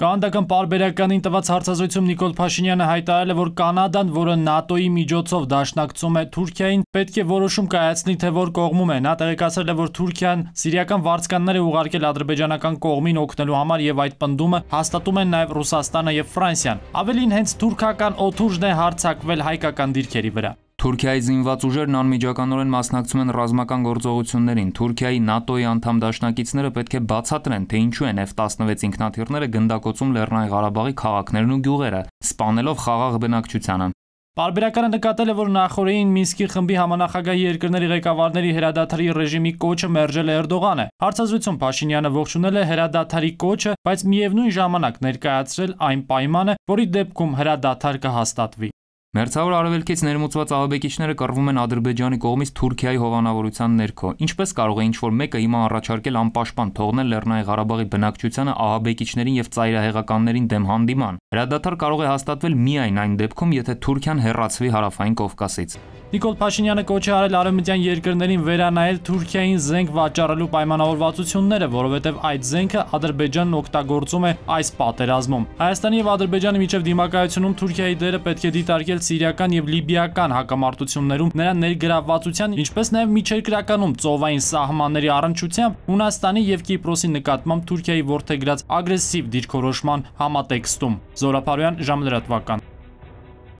Կանդակն պարբերականին տված հարցազրույցում Նիկոլ Փաշինյանը հայտարարել է, որ Կանադան, որը ՆԱՏՕ-ի միջոցով դաշնակցում է Թուրքիային, պետք է որոշում կայացնի, թե որ կողմում է։ Նա տեղեկացրել է, որ Թուրքիան սիրիական վարձկաններ է ուղարկել ադրբեջանական կողմին օգնելու համար եւ այդ պնդումը հաստատում են նաեւ Ռուսաստանը եւ Ֆրանսիան։ Ավելին հենց թուրքական օթուժն է հարցակվել հայկական դիրքերի վրա։ Թուրքիայի զինված ուժերն անմիջականորեն մասնակցում են ռազմական գործողություններին։ Թուրքիայի ՆԱՏՕ-ի անդամ դաշնակիցները պետք է բացատրեն, թե ինչու են F-16 ինքնաթիռները գնդակոծում Լեռնային Ղարաբաղի քաղաքներն ու գյուղերը, սպանելով խաղաղ բնակչությանը։ Պարբերականը նկատել է, որ նախորդին Մինսկի խմբի համանախագահի երկրների ղեկավարների հրադադարի ռեժիմի կոչը մերժել է Էրդողանը։ Հարցազրույցում Փաշինյանը ողջունել է հրադադարի կոչը, բայց միևնույն ժամանակ ներկայացրել այն պայմանը, որի դեպքում հրադադար կհաստատվի։ Մերձավոր Արևելքից ներմուծված ալբեկիչները կռվում են Ադրբեջանի կողմից Թուրքիայի հովանավորության ներքո։ Ինչպես կարող է ինչ-որ մեկը հիմա առաջարկել անպաշտպան թողնել Լեռնային Ղարաբաղի բնակչությանը ահաբեկիչներին եւ ծայրահեղականներին դեմ հանդիման։ Հրադադար կարող է հաստատվել միայն այն դեպքում, եթե Թուրքիան հեռացվի Հարավային Կովկասից։ Նիկոլ Փաշինյանը կոչ է արել արևմտյան երկրներին վերանայել Թուրքիային զենք վաճառելու պայմանավորվածությունները, որովհետև այդ զենքը Ադրբեջանն օգտագործում է այս պատերազմում։ Հայաստանի եւ Ադրբեջանի միջև դիմակայությունում Թուրքիայի դերը պետք է դիտարկել աջակցել սիրիական եւ լիբիական հակամարտություններում նրա ներգրավվածության, ինչպես նաեւ միջերկրականում ծովային սահմանների առնչությամբ Հունաստանի եւ Կիպրոսի նկատմամբ Թուրքիայի ворթեգրած ագրեսիվ դիրքորոշման համատեքստում։ Զորապարոյան ժամը լրատվական